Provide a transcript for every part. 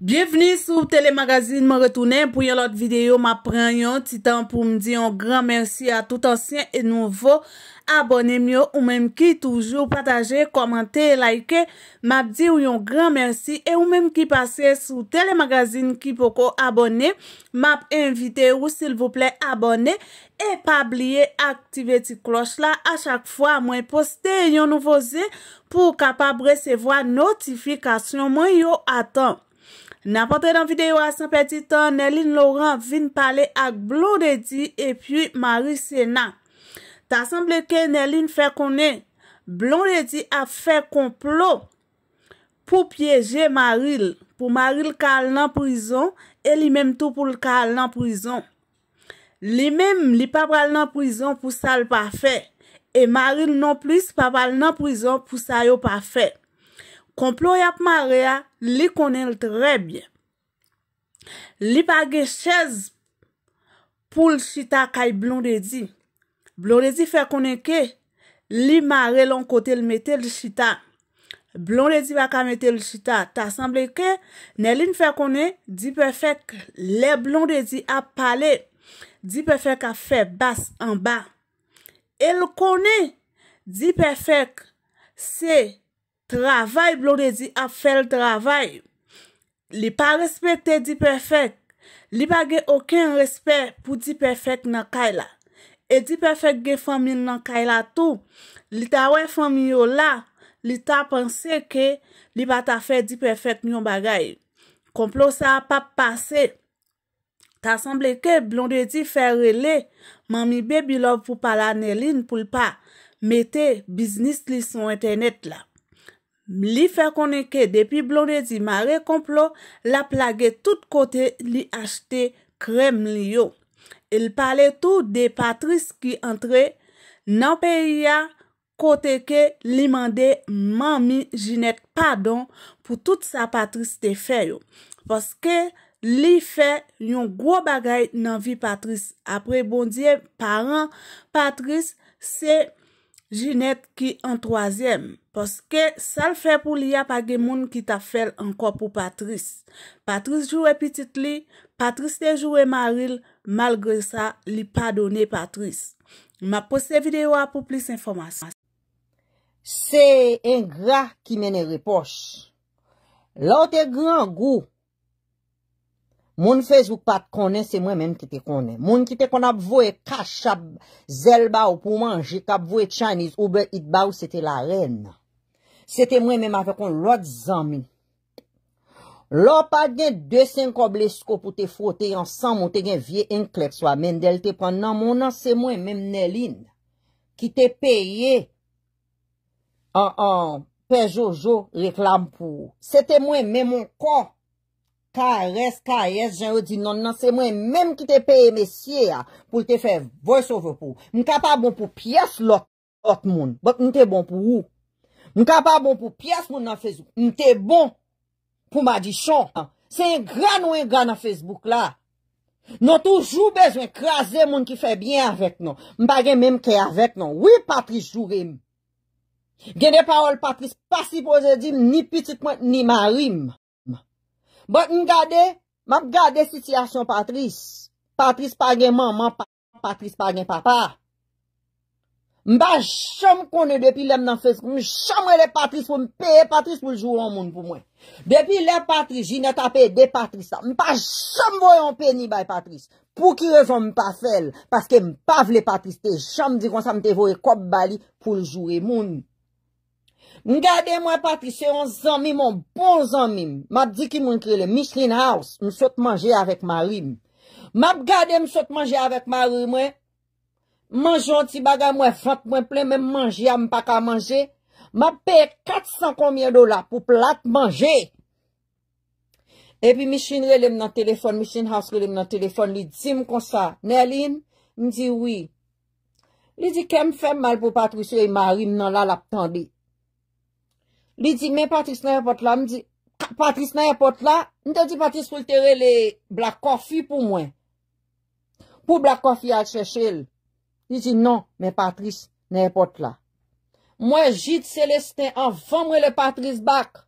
Bienveni sou telemagazine, mwen retounen pou yon lot videyo, mwen pren yon titan pou mdi yon gran mersi a tout ansyen e nouvo abonem yo ou menm ki toujou pataje, komante, like, mwenm di yon gran mersi e ou menm ki pase sou telemagazine ki poko abonem, mwenm evite ou sil vople abonem e pabliye aktive ti klos la a chak fwa mwen poste yon nouvo zi pou kapab resevo a notifikasyon mwen yon atan. N apote dan videyo asan peti tan, Neline Laurent vin pale ak blon de di epi Marie Sena. Ta sanble ke Neline fe konen, blon de di ap fe konplo pou pyeje Marie, pou Marie l kal nan prizon e li mem tou pou l kal nan prizon. Li mem li pa pal nan prizon pou sa l pa fe, e Marie non plis pa pal nan prizon pou sa yo pa fe. Komplo yap ma re a, li konen l tre bie. Li bagye sez pou l chita kay blondedi. Blondedi fe konen ke, li ma re lon kote l metel chita. Blondedi baka metel chita. Ta sanble ke, ne li n fe konen, di pe fek, le blondedi ap pale. Di pe fek a fe bas an ba. El konen, di pe fek, se... Travay blon de di ap fel travay. Li pa respekte di prefek. Li pa ge oken respek pou di prefek nan kay la. E di prefek ge fomin nan kay la tou. Li ta we fomin yo la. Li ta panse ke li pa ta fe di prefek mion bagay. Komplo sa ap ap pase. Ta sanble ke blon de di fer rele. Man mi bebi lob pou pala ne lin pou lpa. Met te biznis li son internet la. Li fè konen ke depi blondè di ma rekomplo, la plage tout kote li achte krem li yo. El pale tou de patris ki entre nan peyi ya kote ke li mande mami jinet padon pou tout sa patris te fè yo. Poske li fè yon gwo bagay nan vi patris apre bondye paran patris se... Ginette ki an troasyem, poske sal fe pou li apage moun ki ta fel anko pou Patrice. Patrice jou e pitit li, Patrice te jou e maril, malgre sa li padone Patrice. Ma pose videyo a pou plis informasyon. Se en gra ki mene repoche, la ou te gran gou, Moun fez ou pat konen, se mwen menm ki te konen. Moun ki te konen ap vo e kach ap zel ba ou pou manji, kap vo e chanis ou be it ba ou se te la ren. Se te mwen menm ap kon lout zami. Lout pa gen de sen koblesko pou te fote yon san, moun te gen vie en klek swa men del te pon nan. Moun nan se mwen menm nelin ki te peye an pe jojo reklam pou. Se te mwen menm moun kon Ka res, ka res, jen re di nan nan, se mwen menm ki te peye mesye ya, pou te fe voice over pou. Mwen ka pa bon pou piyes lot, lot moun, bot mwen te bon pou ou. Mwen ka pa bon pou piyes moun nan Facebook, mwen te bon pou ma di chan. Se yon gran ou yon gran nan Facebook la. Non toujou bezwen krasen moun ki fe bien avek non. Mwen pa gen menm ke avek non. Ou Patrice Jurem. Genye parol Patrice, pasi pou ze dim ni pitit mwen ni marim. Bote m gade, m ap gade sisi asyon Patris. Patris pa gen maman, Patris pa gen papa. M ba jom konen depi lem nan fesk, m jom wè le Patris pou m peye Patris pou jwoun moun pou mwen. Depi le Patris, jine tapè de Patris sa. M pa jom voyon pe ni bay Patris pou ki rezon m pa fèl. Paske m pa vle Patris te jom di konsan te voye kop bali pou jwoun moun. Mwen gade mwen patrisye, mwen zanmim, mwen bon zanmim, mwen ap di ki mwen krele Michelin House, mwen sot manje avèk ma rim. Mwen ap gade mwen sot manje avèk ma rim, mwen jonti baga mwen fante mwen ple, mwen manje avèk mwen pa ka manje, mwen ap pe 400 koumyen dola pou plat manje. Epi Michelin House relem nan telefon, li di mwen konsa, nelin, li di wii, li di ke mwen fè mal pou patrisye e ma rim nan la lap tande. Li di, men Patrice nan epote la, mi di, Patrice nan epote la, mi te di Patrice pou lte re le Black Coffee pou mwen. Pou Black Coffee a chechele. Li di, nan, men Patrice nan epote la. Mwen Jit Celestin, an fon mwen le Patrice bak,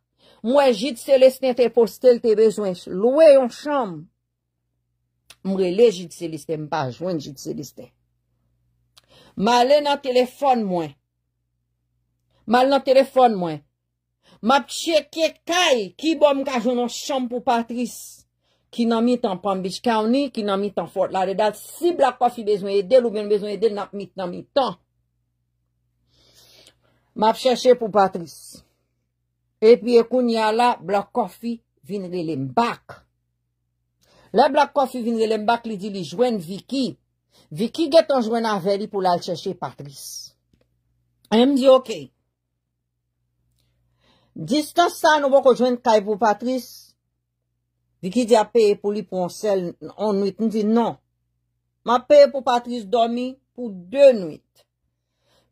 mwen Jit Celestin te postel te bezwen, loue yon chanm. Mwen le Jit Celestin, mwen pa jwen Jit Celestin. Malen nan telefon mwen. Malen nan telefon mwen. Map chè kè kèy ki bom kajoun an chanm pou Patrice. Ki nan mi tan Pambich County, ki nan mi tan Fort La Redal. Si Black Coffee bezwen yè del ou ben bezwen yè del nan mi tan. Map chè chè pou Patrice. E pi ekoun ya la, Black Coffee vin lè lè mbak. La Black Coffee vin lè lè mbak li di li jwen Vicky. Vicky get an jwen an vè li pou la chè chè Patrice. E m di okè. Diske sa nou bon kon jwen kay pou Patrice, viki di ap peye pou li pou an sel an nouit, nou di nan, ma peye pou Patrice dormi pou de nouit.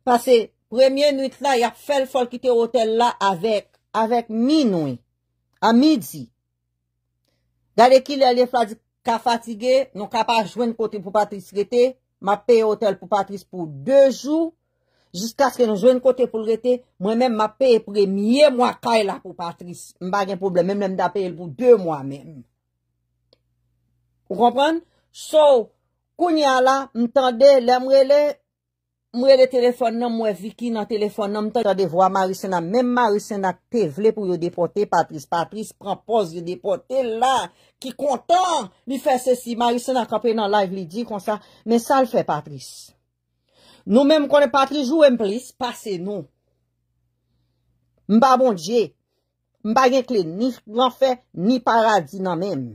Pase, premye nouit la, ya fel fol kite hotel la avèk, avèk mi nouit, an midi. Dade ki lè lè fwa di ka fatige, nou ka pa jwen poti pou Patrice kete, ma peye hotel pou Patrice pou de jou, Jisk aske nou zwen kote pou l rete, mwen men m apeye pou remye mwa kay la pou Patrice. M bagen pouble, men men m dapeye pou 2 mwa men. Ou kompren? So, kounya la, m tende, le mrele, mrele telefon nan, mwe viki nan telefon nan, m tende vwa Maricena. Men Maricena te vle pou yo depote Patrice. Patrice pran pos yo depote la, ki kontan mi fè se si. Maricena kapè nan la, jli di kon sa. Men sa l fè Patrice. Nou men m konen patri jowe m plis, pa se nou. M ba bon dje, m ba gen kli ni granfe, ni paradina men.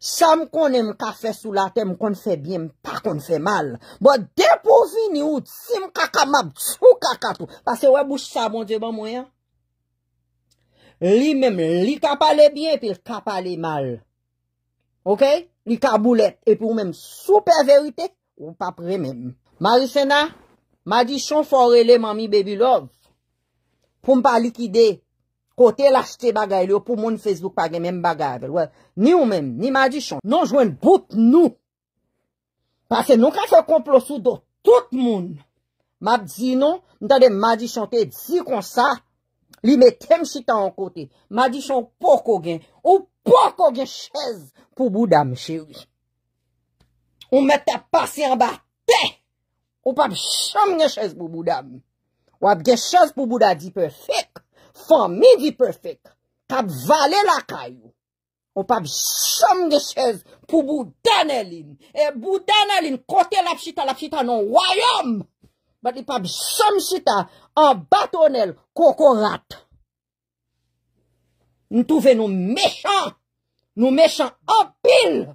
Sa m konen m ka fe sou la te, m konen fe bien, m pa konen fe mal. Bo depovi ni ou, si m kaka mab, sou kaka tou. Pa se wè bouch sa, bon dje, ban mwen. Li men, li ka pale bien, pi li ka pale mal. Ok? Li ka boulet, e pou men super verite, ou pa pre men. Marisena, ma di chon forele mami bebi log, pou mpa likide, kote laste bagay li yo pou moun fezou page men bagay bel. Ni ou men, ni ma di chon, non jwen bout nou. Pase nou ka se komplosou do tout moun. Ma di nou, nou ta de ma di chon te di kon sa, li me tem si ta an kote. Ma di chon pou kogen, ou pou kogen chez pou bouda me chez. Ou me te pase an ba ten. Ou pab som nye chez pou boudam. Ou ap ge chez pou bouda di perfek. Fon mi di perfek. Kab vale lakay. Ou pab som nye chez pou boudan elin. E boudan elin kote la psita la psita non wayom. Bat li pab som psita an batonel kokorat. Nou touve nou mechan. Nou mechan apil.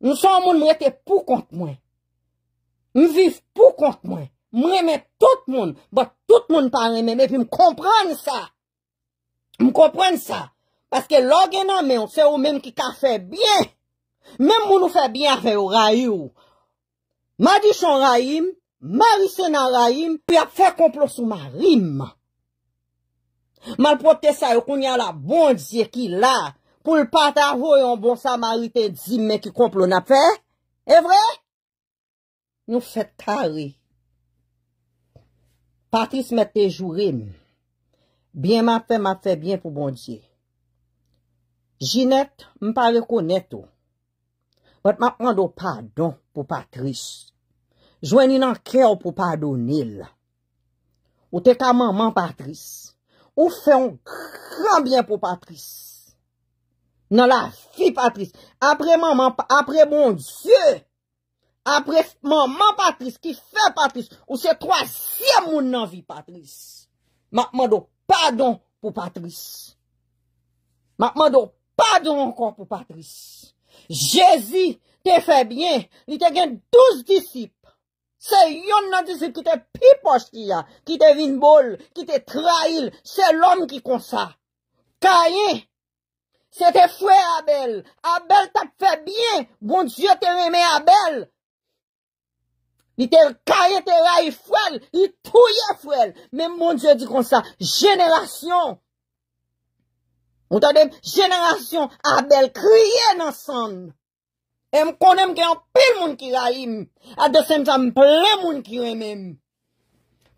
Nou son moun mwete pou kont mwen. M vif pou kont mwen. M remen tout moun. Ba tout moun pa remen. E vi m komprene sa. M komprene sa. Paske log ena men. On se ou men ki ka fe bien. Men moun ou fe bien fe ou ray ou. Ma di son ray im. Ma risen an ray im. Pi ap fe komplo sou ma rim. Mal pot te sa yo koun ya la bon di ye ki la. Kou l pat avoy an bon sa mari ten di men ki komplo na fe. E vre? Nou fè tarè. Patris mè te jouri mè. Bien mè fè, mè fè bien pou bon diè. Jinèt mè pa rekounè tou. Vè mè mè mè do padon pou Patris. Jweni nan kè ou pou padonil. Ou te ka mè mè Patris. Ou fè mè kran bien pou Patris. Nan la fi Patris. Apre mè mè, apre bon diè. apresman man Patris ki fè Patris, ou se troasyem moun nanvi Patris. Makman do padon pou Patris. Makman do padon ankon pou Patris. Jezi te fè byen, li te gen douz disip. Se yon nan disip ki te pipos ki ya, ki te vinbol, ki te trail, se lom ki konsa. Kayen, se te fwè Abel, Abel ta bon te fè byen, goun je te remè Abel. Li te kaye, te ray fwel, li touye fwel. Men moun, je di kon sa, jenerasyon. Moun ta dem, jenerasyon, abel, kriye nan san. E m konen m gen an pil moun ki ray im. Adese m sa m ple moun ki ray mem.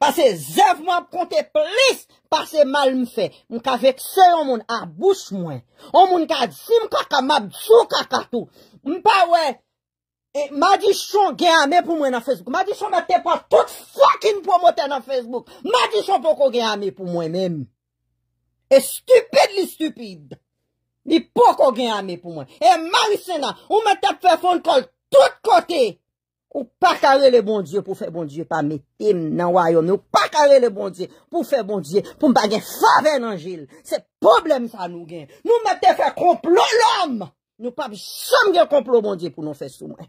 Pase zèv m wap konte plis, pase mal m fe. M ka vek se yon moun, abous mwen. Yon moun ka zim kaka mab, zou kaka tou. M pa wey. E ma di chon gen ame pou mwen nan Facebook. Ma di chon mette pa tout fokin pou moten nan Facebook. Ma di chon pou kon gen ame pou mwen men. E stupide li stupide. Ni pou kon gen ame pou mwen. E ma wisen nan, ou mette fe fon kol tout kote. Ou pa kare le bon diye pou fe bon diye pa mette nan wayon. Ou pa kare le bon diye pou fe bon diye pou mba gen fave nan jil. Se problem sa nou gen. Nou mette fe konplo lom. Nou pa bi som gen konplo bon diye pou non fe sou mwen.